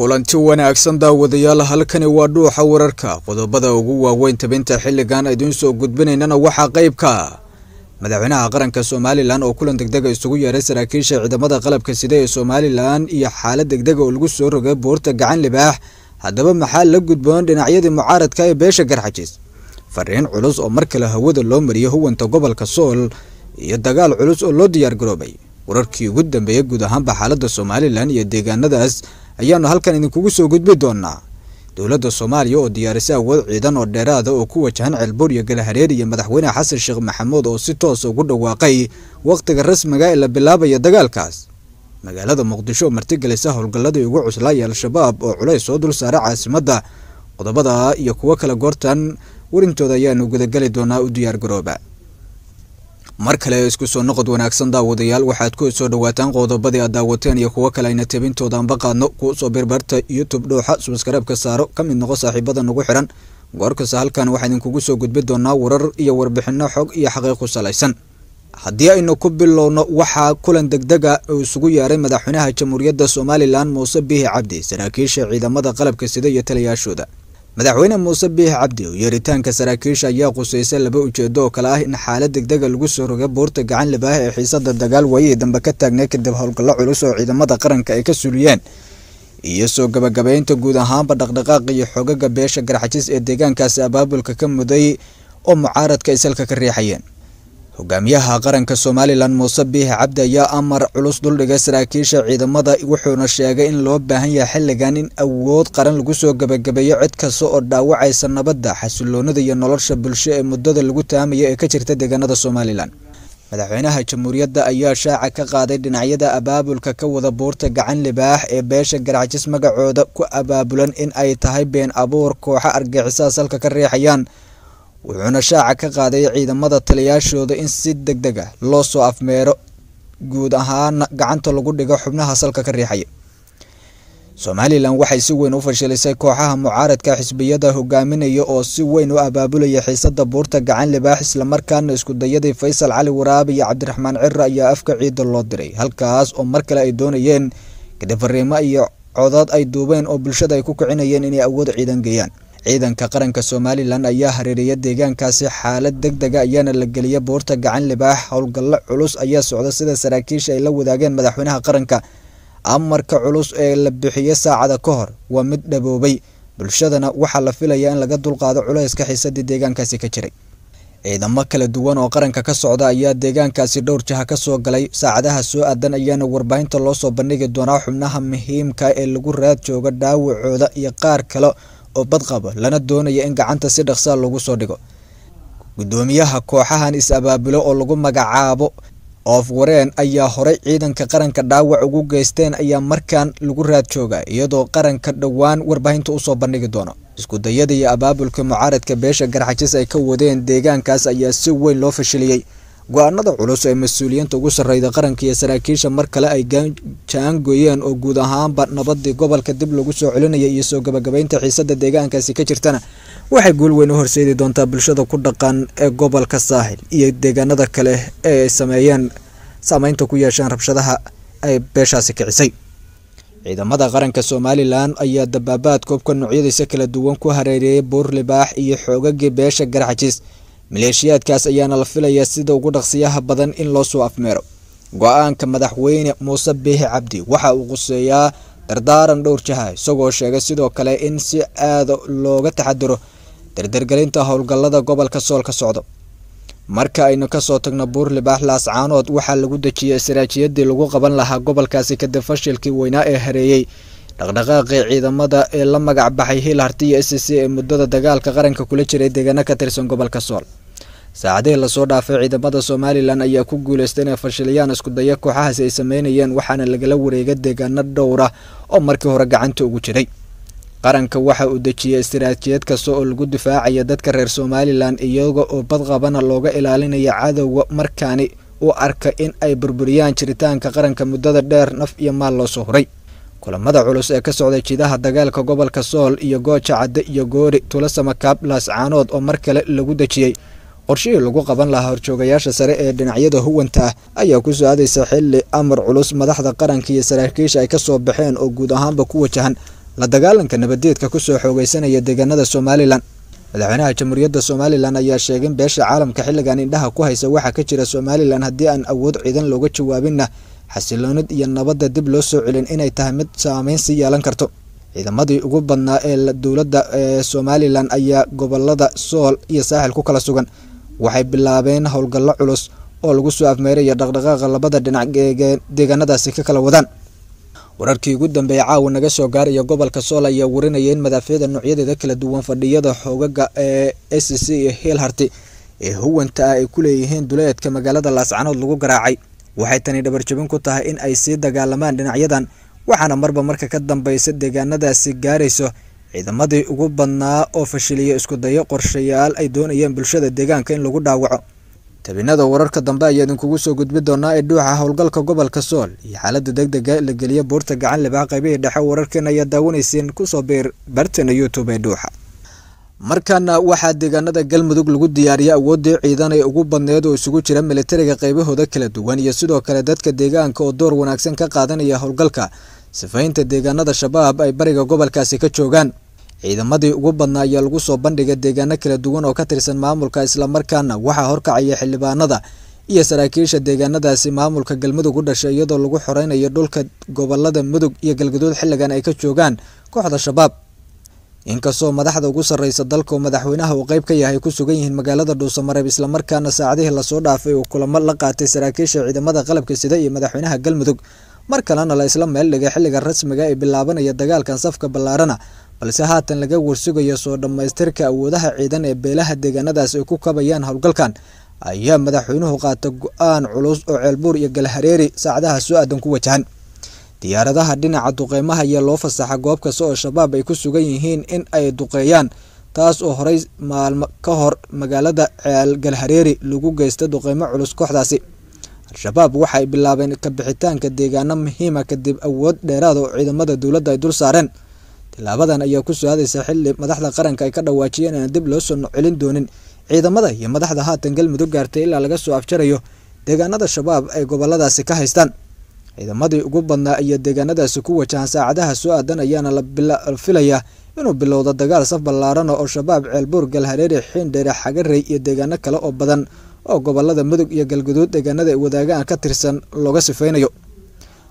kulanti wanaagsan daawadayaal halkani waa dhuuxa wararka qodobada ugu waaweyn tabinta xilligan idiin soo gudbinaynana waxaa qaybka madaxweynaha qaranka somalilan oo kulan degdega isugu yeeray saraakiisha ciidamada qalabka sida ee somalilan iyo xaalad degdega oo lagu soo rogay buurta gacan libaax haddaba maxaa la gudboon dhinacyadii mucaaradka ee beesha garxajis fariin culus oo mar kale hawada loo mariyay huwanta gobolka sool iyo dagaal culus oo loo diyaar garoobay wararkii ugu dambeeyey guud ahaanba xaaladda somalilan iyo deegaanadaas ayaannu halkan idinkugu soo gudbi doonaa dowladda soomaaliya oo diyaarisa awood ciidan oo dheeraada ah oo ku wajahan ceelbuur iyo galahareer iyo madaxweyne xasan sheekh maxamuud oo si toos ugu dhawaaqay wakhtiga rasmiga ee la bilaabaya dagaalkaas magaalada muqdisho oo martigelisa howlgalladii ugu cuslaa cuslaaya al-shabaab oo culays soo dul saara caasimadda qodobada iyo kuwo kale goortan warintooda ayaanu gudageli doonaa u diyaargarooba mar kale isku soo noqod wanaagsan daawadayaal waxaad ku soo dhowaataan qodobadii aad daawateen iyo kuwo kale ayna tabintooda anba qaadno kuusoo birbarta youtube dhooxa subskaraybka saaro ka mid noqo saaxiibada nagu xiran wararkasta halkan waxaa idinkugu soo gudbi doonaa warar iyo warbixinno xog iyo xaqiiqu salaysan haddii aynu ku bilowno waxaa kulan degdega ah uu isugu yeeray madaxweynaha jamhuuriyadda somalilan muuse bihi cabdi saraakiisha ciidamada qalabka sida iyo taliyaashooda madaxweyne muuse biix cabdi oo yeeritaanka saraakiisha ayaa qusaysay laba ujeedo oo kale ah in xaalad degdega ah lagu soo rogay buurta gacan libaah ee xiisada dagaal waayihii dambe ka taagnay kadib howlgallo culus oo ciidamada qaranka ay ka suliyeen iyo soo gabagabaynta guud ahaanba dhaqdhaqaaq iyo xoogaga beesha garxajis ee deegaankaasi abaabulka ka muday oo mucaaradka isalka ka riixayeen hogaamiyaha qaranka somalilan muuse biihi cabdi ayaa amar culus duldhigay saraakiisha ciidamada wuxuuna sheegay in loo baahan yahay xilligan in awood qaran lagu soo gebagabeeyo cid kasta oo dhaawacaysa nabadda xasiloonada iyo nolosha bulsho ee muddada lagu taamaya ee ka jirta deegaanada somalilan madaxweynaha jamhuuriyadda ayaa shaaca ka qaaday dhinacyada abaabulka ka wada buurta gacan libaax ee beesha garacjis magacooda ku abaabulan in ay tahay been abuur kooxo argaxisaas halka ka riixayaan wuxuuna shaaca ka qaaday ciidamada taliyaashooda in si deg deg ah loo soo afmeero guud ahaana gacanta lagu dhigo xubnaha salka ka riixaya somalilan waxay si weyn u fashilisay kooxaha mucaaradka xisbiyada hogaaminaya oo si weyn u abaabulaya xiisada buurta gacan libaax islamarkaana isku iskudayadii faysal cali waraabi iyo cabdiraxmaan cira ayaa afka ciida loo diray halkaas oo mar kale ay doonayeen kadib fariimo iyo codad ay duubeen oo bulshada ay ku kicinayeen inay awood ciidan geeyaan ciidanka qaranka somalilan ayaa hareeraya deegaankaasi xaalad deg dega ah, ayaana la geliya buurta gacan libaax howlgallo culus ayaa socda sida saraakiisha ay la wadaageen madaxweynaha qaranka amarka culus ee la bixiya saacada ka hor waa mid dhaboobay bulshadana waxaa la filayaa in laga dulqaado culayska xiisadii deegaankaasi ka jiray ciidamo kala duwan oo qaranka ka socda ayaa deegaankaasi dhowr jaha ka soo galay saacadaha soo aadan ayaana warbaahinta loo soo bandhigi doonaa xubnaha muhiimka ah ee lagu raad jooga dhaawacooda iyo qaar kale oo bad qaba lana doonaya in gacanta si dhaqsaa ah lagu soo dhigo guddoomiyaha kooxahan is-abaabulo oo lagu magacaabo oof wareen ayaa horey ciidanka qaranka dhaawac ugu geysteen ayaa markan lagu raad jooga iyadoo qaranka dhowaan warbaahinta usoo bandhigi doono iskudayada iyo abaabulka mucaaradka beesha garxajis ay ka wadeen deegaankaas ayaa si weyn loo fashiliyey go-aanada culus ee mas-uuliyiinta ugu sarreyda qaranka iyo saraakiisha mar kale ay jaan oo guud ahaanba nabadii gobolka dib lagu soo celinaya iyo soo gabagabaynta xiisada deegaankaasi ka jirtana waxay guul weyn u horseedi doontaa bulshada ku dhaqan ee gobolka saaxil iyo deegaanada kale ee ay sameeyeen saameynta ku yeesheen rabshadaha ay beeshaasi kicisay ciidamada qaranka somalilan ayaa dabaabaad koobka noocyadiisa kala duwan ku hareereeyay buur libaax iyo xoogagii beesha garaxjis maleeshiyaadkaas ayaana la filayaa sida ugu dhaqsiyaha badan in loosoo afmeero go-aanka madaxweyne muuse biixi cabdi waxa uu quseeyaa dardaaran dhowr jaha isagoo sheegay sidoo kale in si aada looga taxadiro dardargelinta howlgallada gobolka sool ka socdo marka aynu kasoo tagno buurli baaxlaas caanood waxaa lagu dejiyay saraajiyadii lagu qaban lahaa gobolkaasi kadib fashilkii weynaa ee hareeyey dhaqdhaqaaqii ciidamada ee la magac baxay hiil hartiya s c ee muddada dagaalka qaranka kula jiray deegaano ka tirsan gobolka sool saacadihii lasoo dhaafay ciidamada somalilan ayaa ku guulaysta inay fashiliyaan iskudayo kooxahaas ay sameynayeen waxaana lagala wareegay deegaano dhowra oo markii hore gacanta ugu jiray qaranka waxa uu dejiyay istaraatijiyad kasta oo lagu difaacaya dadka reer somalilan iyaga oo badqabana looga ilaalinaya cadowga markaani u arka in ay burburiyaan jiritaanka qaranka muddada dheer naf iyo maal loo soo huray kulamada culus ee ka socday jidaha dagaalka gobolka sool iyo gooja cadde iyo goori tula samakaab laascaanood oo mar kale lagu dejiyey qorshihii lagu qaban lahaa horjoogayaasha sare ee dhinacyada huwanta ah ayaa ku so-aadaysa xilli amar culus madaxda qaranka iyo saraakiisha ay ka soo baxeen oo guud ahaanba ku wajahan la dagaalanka nabadeedka kusoo xoogaysanaya deegaanada somalilan madaxweynaha jamhuuriyadda somalilan ayaa sheegin beesha caalamka xilligan indhaha ku haysa waxaa ka jira somalilan haddii aan awood ciidan looga jawaabinna xasiloonid iyo nabadda dib loo soo celin inay tahay mid saameyn sii yeelan karto ciidamadii ugu badnaa ee dowladda ee somalilan ayaa gobolada sool iyo saaxil ku kala sugan waxay bilaabeen howlgallo culus oo lagu soo afmeeraya dhaqdhaqaaqa labada dhinac ee deegaanadaasi ka kala wadaan wararkii ugu dambeeyay caawa naga soo gaaraya gobolka sool ayaa warinaya in madaafyada noocyadeeda kala duwan fadhiyada xoogaga ee s c iyo heel harti ee huwanta ah ay ku leeyihiin duleedka magaalada laascanood lagu garaacay waxay tani dhabarjabin ku tahay in ay sii dagaalamaan dhinacyadan waxaana marba marka ka dambeysa deegaanadaasi gaarayso ciidamadii ugu badnaa oo fashiliya dayo qorshayaal ay doonayeen bulshada deegaanka in lagu dhaawaco tabinada wararka dambe ayaa idinkugu soo gudbi doonaa ee dhuuxa howlgalka gobolka sool iyo xaalada deg dega la geliya buurta gacan libaax qaybihii dhexe wararkan ayaa daawanayseen kusoo biir bartana youtube ee dhuuxa markaana waxaa deegaanada galmudug lagu diyaariyay awooddii ciidan ee ugu badneed oo isugu jira militariga qaybahooda kala duwan iyo sidoo kale dadka deegaanka oo door wanaagsan ka qaadanaya howlgalka sifaynta deegaanada shabaab ay bariga gobolkaasi ka joogaan ciidamadii ugu badnaa ayaa lagu soo bandhigay deegaano kala duwan oo ka tirsan maamulka islamarkaana waxaa horkacaya xildhibaanada iyo saraakiisha deegaanadaasi maamulka galmudug u dhashay iyadoo lagu xoreynayo dhulka gobolada mudug iyo galgaduud xilligan ay ka joogaan kooxda shabaab inkastoo madaxda ugu sarreysa dalka oo madaxweynaha uu qeyb ka yahay ku sugan yihiin magaalada dhuusamareeb islamarkaana saacadihii lasoo dhaafay uu kulamo la qaatay saraakiisha ciidamada qalabka sida iyo madaxweynaha galmudug mar kalena la isla meel dhigay xilliga rasmiga ee bilaabanaya dagaalkan safka ballaarana balse haatan laga warsugayo soo dhammaystirka awoodaha ciidan ee beelaha deegaanadaas ay ku kabayaan howlgalkan ayaa madaxweynuhu qaata go-aan culus oo ceelbuur iyo galhareeri saacadaha soo aadan ku wajahan diyaaradaha dhinaca duqeymaha ayaa loo fasaxa goob kasta oo shabaab ay ku sugan yihiin in ay duqeeyaan taas oo horey maalmo ka hor magaalada ceel galhareeri lagu geysta duqeymo culus kooxdaasi al-shabaab waxaay bilaabeen kabixitaanka deegaano muhiima kadib awood dheeraad oo ciidamada dowladda ay dul saareen tilaabadan ayaa ku soo-aadaysa xilli madaxda qaranka ay ka dhawaajiyeen aan dib loo soo celin doonin ciidamada iyo madaxda haatan galmudug gaartay ilaa laga soo afjarayo deegaanada shabaab ay gobolladaasi ka haystaan ciidamadii ugu badnaa iyo deegaanadaasi ku wajahan saacadaha soo aadan ayaana la filayaa inuu bilowdo dagaal saf ballaaran oo shabaab ceelbuur galhareeri xiindheere xagarey iyo deegaano kale oo badan oo gobolada mudug iyo galguduud deegaanada ay wadaagaan ka tirsan looga sifeynayo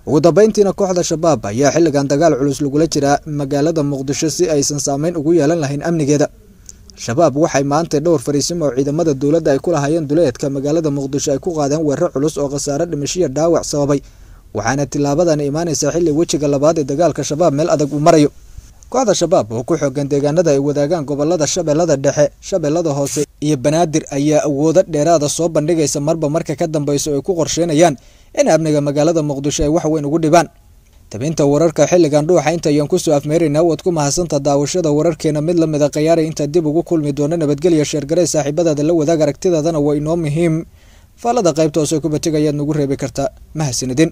ugu dambeyntiina kooxda shabaab ayaa xilligan dagaal culus lagula jiraa magaalada muqdisho si aysan saameyn ugu yeelan lahayn amnigeeda shabaab waxay maantay dhowr fariisimo oo ciidamada dowladda ay ku lahaayeen duleedka magaalada muqdisho ay ku qaadeen weerar culus oo khasaare dhimashiya dhaawac sababay waxaana tilaabadani imaanaysaa xilli wejiga labaad ee dagaalka shabaab meel adag uu marayo kooxda shabaab oo ku xoogan deegaanada ay wadaagaan gobolada shabeellada dhexe shabeellada hoose iyo banaadir ayaa awoodo dheeraada soo bandhigaysa marba marka ka dambeyso ay ku qorsheenayaan in amniga magaalada muqdisho ay wax weyn ugu dhibaan tabinta wararka xilligan dhuuxa inta ayaan kusoo afmeerayna waad ku mahadsanta daawashada wararkeena mid lamida khayaaray inta dib ugu kulmi doono nabadgelya sheergaree saaxiibadaada la wadaag aragtidaadana waa inoo muhiim faalada qaybta hoose ayaad nagu reebi kartaa mahadsanidin